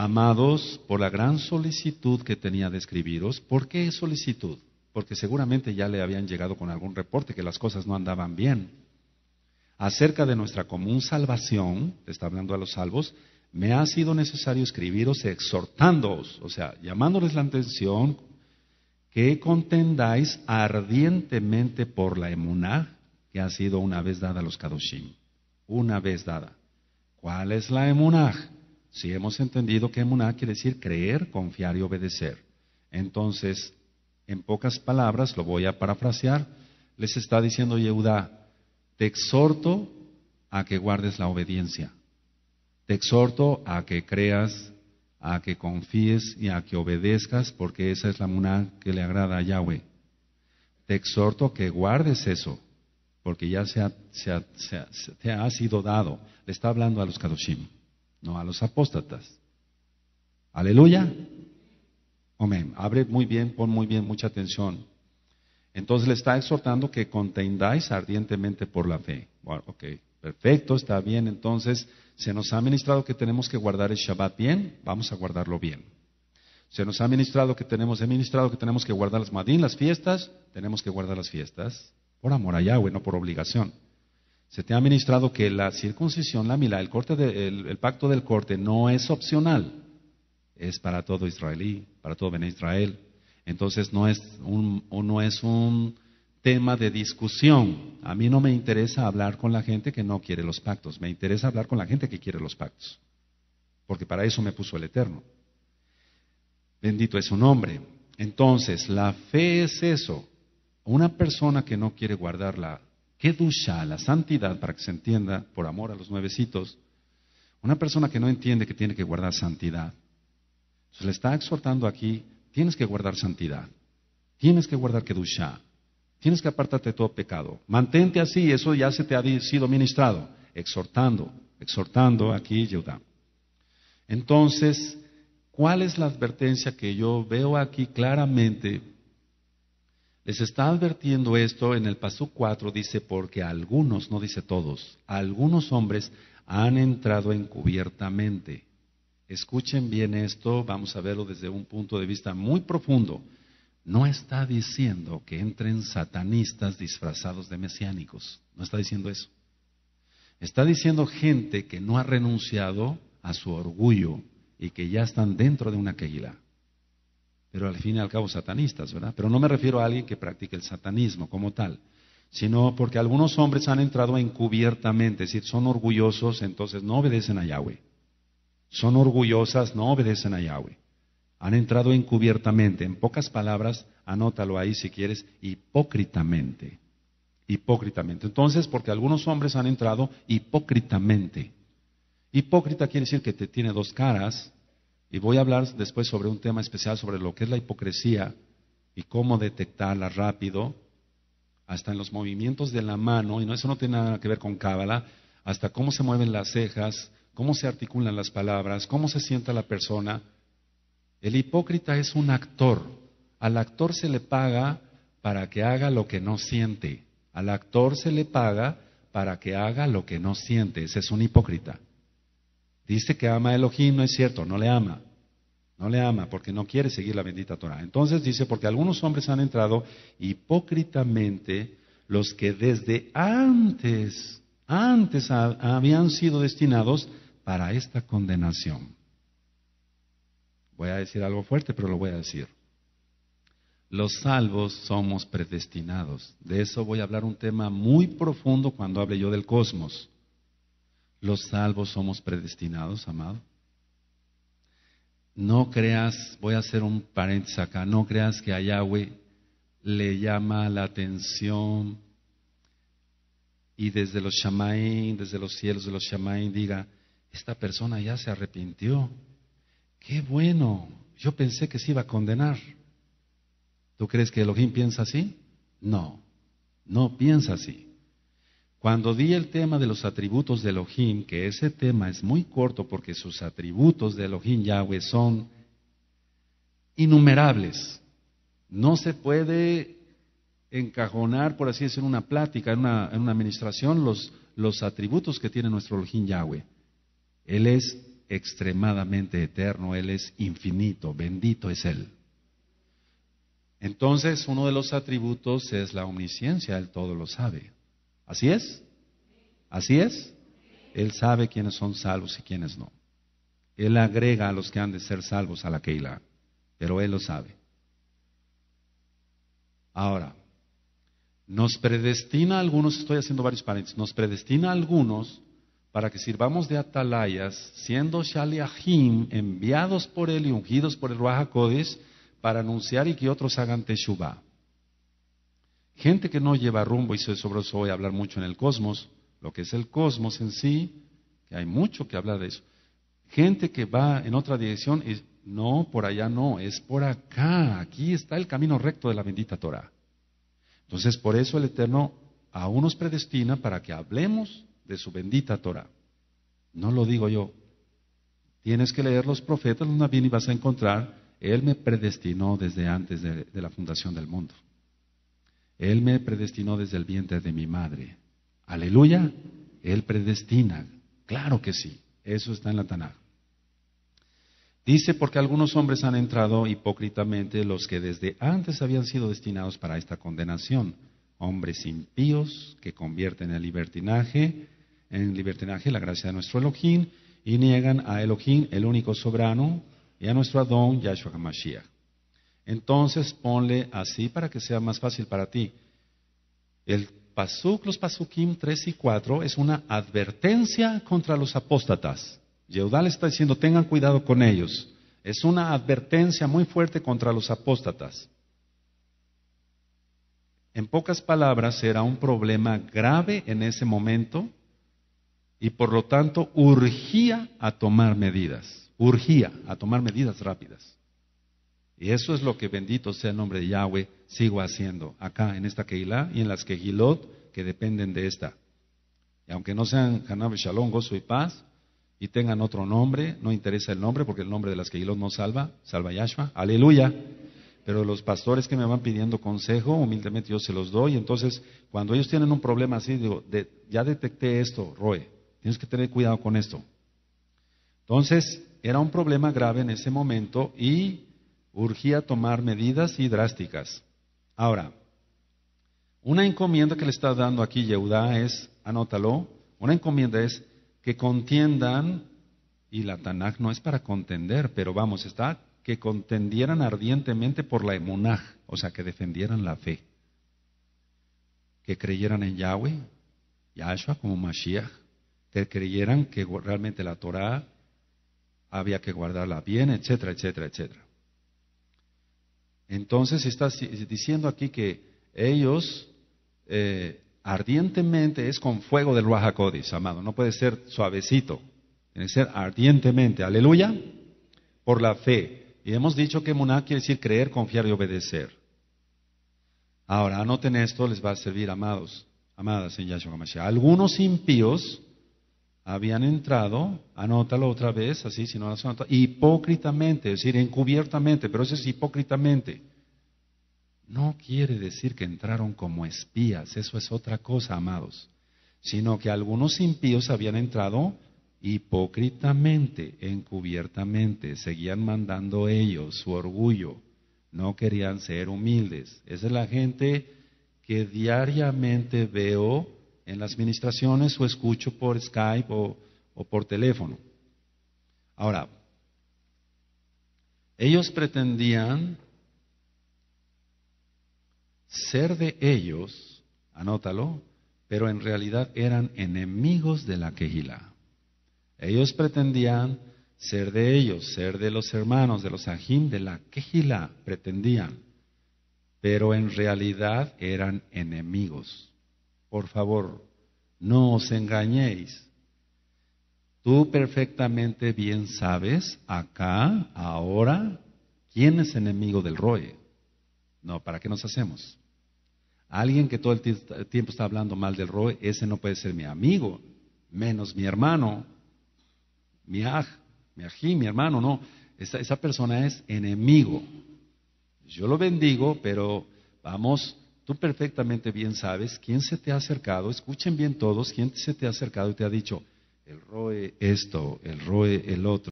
Amados, por la gran solicitud que tenía de escribiros, ¿por qué solicitud? Porque seguramente ya le habían llegado con algún reporte que las cosas no andaban bien. Acerca de nuestra común salvación, está hablando a los salvos, me ha sido necesario escribiros exhortándoos, o sea, llamándoles la atención que contendáis ardientemente por la emuná que ha sido una vez dada a los kadoshim. Una vez dada. ¿Cuál es la emunah? Si hemos entendido que Muná quiere decir creer, confiar y obedecer. Entonces, en pocas palabras, lo voy a parafrasear, les está diciendo Yehudá, te exhorto a que guardes la obediencia. Te exhorto a que creas, a que confíes y a que obedezcas, porque esa es la muná que le agrada a Yahweh. Te exhorto a que guardes eso, porque ya se, te ha sido dado. Le está hablando a los Kadoshim no a los apóstatas. Aleluya. Amén. Abre muy bien, pon muy bien mucha atención. Entonces le está exhortando que contendáis ardientemente por la fe. Bueno, ok, perfecto, está bien. Entonces se nos ha ministrado que tenemos que guardar el Shabbat bien, vamos a guardarlo bien. Se nos ha ministrado que tenemos, he ministrado que tenemos que guardar las madín, las fiestas, tenemos que guardar las fiestas. Por amor a Yahweh, no por obligación se te ha ministrado que la circuncisión, la mila, el, corte pacto del corte no es opcional, es para todo israelí, para todo Ben Israel. Entonces no es un, no es un tema de discusión. A mí no me interesa hablar con la gente que no quiere los pactos, me interesa hablar con la gente que quiere los pactos, porque para eso me puso el Eterno. Bendito es su nombre. Entonces, la fe es eso. Una persona que no quiere guardar la, ¿Qué La santidad, para que se entienda, por amor a los nuevecitos. Una persona que no entiende que tiene que guardar santidad, se le está exhortando aquí, tienes que guardar santidad, tienes que guardar ducha. tienes que apartarte de todo pecado. Mantente así, eso ya se te ha sido ministrado, exhortando, exhortando aquí Yehudá. Entonces, ¿cuál es la advertencia que yo veo aquí claramente les está advirtiendo esto en el paso 4, dice, porque algunos, no dice todos, algunos hombres han entrado encubiertamente. Escuchen bien esto, vamos a verlo desde un punto de vista muy profundo. No está diciendo que entren satanistas disfrazados de mesiánicos, no está diciendo eso. Está diciendo gente que no ha renunciado a su orgullo y que ya están dentro de una kegila pero al fin y al cabo satanistas, ¿verdad? Pero no me refiero a alguien que practique el satanismo como tal, sino porque algunos hombres han entrado encubiertamente, es decir, son orgullosos, entonces no obedecen a Yahweh. Son orgullosas, no obedecen a Yahweh. Han entrado encubiertamente, en pocas palabras, anótalo ahí si quieres, hipócritamente. Hipócritamente. Entonces, porque algunos hombres han entrado hipócritamente. Hipócrita quiere decir que te tiene dos caras, y voy a hablar después sobre un tema especial sobre lo que es la hipocresía y cómo detectarla rápido, hasta en los movimientos de la mano, y no, eso no tiene nada que ver con cábala, hasta cómo se mueven las cejas, cómo se articulan las palabras, cómo se sienta la persona. El hipócrita es un actor. Al actor se le paga para que haga lo que no siente. Al actor se le paga para que haga lo que no siente. Ese es un hipócrita. Dice que ama a Elohim, no es cierto, no le ama. No le ama porque no quiere seguir la bendita Torah. Entonces dice, porque algunos hombres han entrado hipócritamente los que desde antes, antes habían sido destinados para esta condenación. Voy a decir algo fuerte, pero lo voy a decir. Los salvos somos predestinados. De eso voy a hablar un tema muy profundo cuando hable yo del cosmos los salvos somos predestinados, amado. No creas, voy a hacer un paréntesis acá, no creas que a Yahweh le llama la atención y desde los shamaim, desde los cielos de los shamaim, diga, esta persona ya se arrepintió. Qué bueno, yo pensé que se iba a condenar. ¿Tú crees que Elohim piensa así? No, no piensa así. Cuando di el tema de los atributos de Elohim, que ese tema es muy corto porque sus atributos de Elohim Yahweh son innumerables. No se puede encajonar, por así decirlo, en una plática, en una, administración, los, los atributos que tiene nuestro Elohim Yahweh. Él es extremadamente eterno, Él es infinito, bendito es Él. Entonces, uno de los atributos es la omnisciencia, Él todo lo sabe. ¿Así es? ¿Así es? Él sabe quiénes son salvos y quiénes no. Él agrega a los que han de ser salvos a la Keila, pero Él lo sabe. Ahora, nos predestina a algunos, estoy haciendo varios paréntesis, nos predestina a algunos para que sirvamos de atalayas, siendo Shaliahim enviados por Él y ungidos por el Ruach para anunciar y que otros hagan Teshuvah. Gente que no lleva rumbo, y se eso voy a hablar mucho en el cosmos, lo que es el cosmos en sí, que hay mucho que hablar de eso. Gente que va en otra dirección y no, por allá no, es por acá. Aquí está el camino recto de la bendita Torah. Entonces, por eso el Eterno aún nos predestina para que hablemos de su bendita Torah. No lo digo yo. Tienes que leer los profetas, los bien y vas a encontrar, Él me predestinó desde antes de la fundación del mundo. Él me predestinó desde el vientre de mi madre. Aleluya, Él predestina. Claro que sí, eso está en la Tanaj. Dice, porque algunos hombres han entrado hipócritamente los que desde antes habían sido destinados para esta condenación, hombres impíos que convierten el libertinaje, en libertinaje la gracia de nuestro Elohim y niegan a Elohim, el único soberano, y a nuestro Adón, Yahshua HaMashiach. Entonces ponle así para que sea más fácil para ti. El Pasuk, los Pasukim 3 y 4 es una advertencia contra los apóstatas. Yeudal está diciendo, tengan cuidado con ellos. Es una advertencia muy fuerte contra los apóstatas. En pocas palabras, era un problema grave en ese momento y por lo tanto urgía a tomar medidas, urgía a tomar medidas rápidas. Y eso es lo que bendito sea el nombre de Yahweh, sigo haciendo acá en esta Keilah y en las Kehilot que dependen de esta. Y aunque no sean Hanab Shalom, gozo y paz, y tengan otro nombre, no interesa el nombre porque el nombre de las Kehilot no salva, salva Yahshua, aleluya. Pero los pastores que me van pidiendo consejo, humildemente yo se los doy. Entonces, cuando ellos tienen un problema así, digo, de, ya detecté esto, Roe, tienes que tener cuidado con esto. Entonces, era un problema grave en ese momento y urgía tomar medidas y drásticas. Ahora, una encomienda que le está dando aquí Yehudá es, anótalo, una encomienda es que contiendan, y la Tanakh no es para contender, pero vamos, está que contendieran ardientemente por la emunaj, o sea, que defendieran la fe, que creyeran en Yahweh, Yahshua como Mashiach, que creyeran que realmente la Torah había que guardarla bien, etcétera, etcétera, etcétera. Entonces está diciendo aquí que ellos eh, ardientemente es con fuego del Ruajacodis, amado. No puede ser suavecito. Tiene que ser ardientemente. Aleluya. Por la fe. Y hemos dicho que Muná quiere decir creer, confiar y obedecer. Ahora, anoten esto, les va a servir, amados, amadas en Yahshua Algunos impíos habían entrado, anótalo otra vez, así, si no anotado, hipócritamente, es decir, encubiertamente, pero eso es hipócritamente. No quiere decir que entraron como espías, eso es otra cosa, amados, sino que algunos impíos habían entrado hipócritamente, encubiertamente, seguían mandando ellos su orgullo, no querían ser humildes. Esa es la gente que diariamente veo en las ministraciones o escucho por Skype o, por teléfono. Ahora, ellos pretendían ser de ellos, anótalo, pero en realidad eran enemigos de la quejila. Ellos pretendían ser de ellos, ser de los hermanos, de los ajim, de la quejila pretendían, pero en realidad eran enemigos por favor, no os engañéis. Tú perfectamente bien sabes, acá, ahora, quién es enemigo del Roe. No, ¿para qué nos hacemos? Alguien que todo el tiempo está hablando mal del Roe, ese no puede ser mi amigo, menos mi hermano, mi aj, mi ají, mi hermano, no. Esa, esa persona es enemigo. Yo lo bendigo, pero vamos Tú perfectamente bien sabes quién se te ha acercado, escuchen bien todos, quién se te ha acercado y te ha dicho, el roe esto, el roe el otro.